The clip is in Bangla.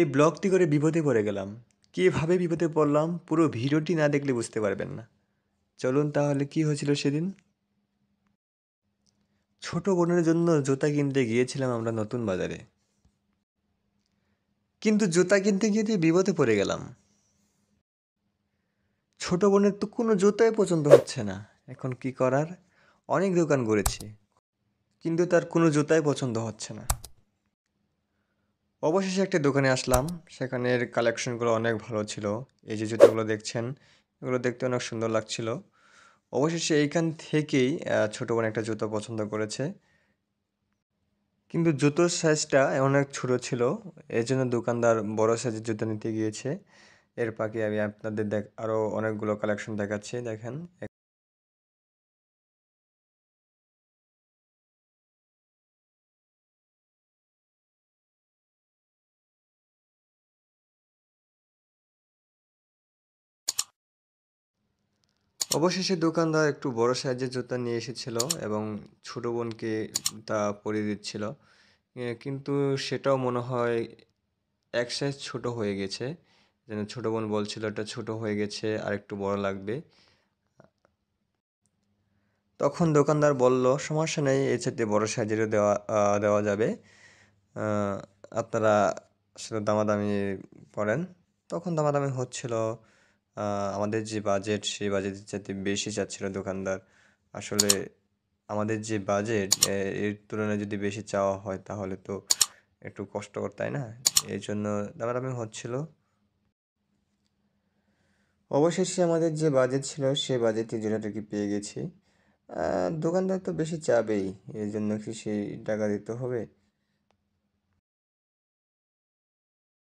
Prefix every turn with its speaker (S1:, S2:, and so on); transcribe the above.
S1: এই ব্লগটি করে বিপদে পড়ে গেলাম কীভাবে বিপদে পড়লাম পুরো ভিডিওটি না দেখলে বুঝতে পারবেন না চলুন তাহলে কি হয়েছিল সেদিন ছোট বোনের জন্য জুতা কিনতে গিয়েছিলাম আমরা নতুন বাজারে কিন্তু জুতা কিনতে গিয়ে দিয়ে বিপদে পড়ে গেলাম ছোট বোনের তো কোনো জুতাই পছন্দ হচ্ছে না এখন কি করার অনেক দোকান করেছি কিন্তু তার কোনো জুতাই পছন্দ হচ্ছে না অবশেষে একটি দোকানে আসলাম সেখানের কালেকশনগুলো অনেক ভালো ছিল এই যে জুতোগুলো দেখছেন এগুলো দেখতে অনেক সুন্দর লাগছিল অবশেষে এইখান থেকেই ছোটো বোন একটা জুতো পছন্দ করেছে কিন্তু জুতোর সাইজটা অনেক ছোট ছিল এই জন্য দোকানদার বড় সাইজের জুতো নিতে গিয়েছে এর পাকে আমি আপনাদের দেখ আরও অনেকগুলো কালেকশন দেখাচ্ছি দেখেন অবশেষে দোকানদার একটু বড় সাইজের জুতা নিয়ে এসেছিল এবং ছোটো বোনকে তা পরিয়ে দিচ্ছিল কিন্তু সেটাও মনে হয় এক সাইজ ছোটো হয়ে গেছে যেন ছোটো বোন বলছিল এটা ছোট হয়ে গেছে আর একটু বড় লাগবে তখন দোকানদার বলল সমস্যা নেই এর চাইতে বড়ো সাইজেরও দেওয়া দেওয়া যাবে আপনারা সেটা দামাদামি করেন তখন দামাদামি হচ্ছিল আমাদের যে বাজেট সেই বাজেটের চাইতে বেশি চাচ্ছিল দোকানদার আসলে আমাদের যে বাজেট এর তুলনায় যদি বেশি চাওয়া হয় তাহলে তো একটু কষ্টকর তাই না এই জন্য দামাদামি হচ্ছিল অবশেষে আমাদের যে বাজেট ছিল সে বাজেটে কি পেয়ে গেছি দোকানদার তো বেশি চাবেই এই জন্য কি সেই টাকা দিতে হবে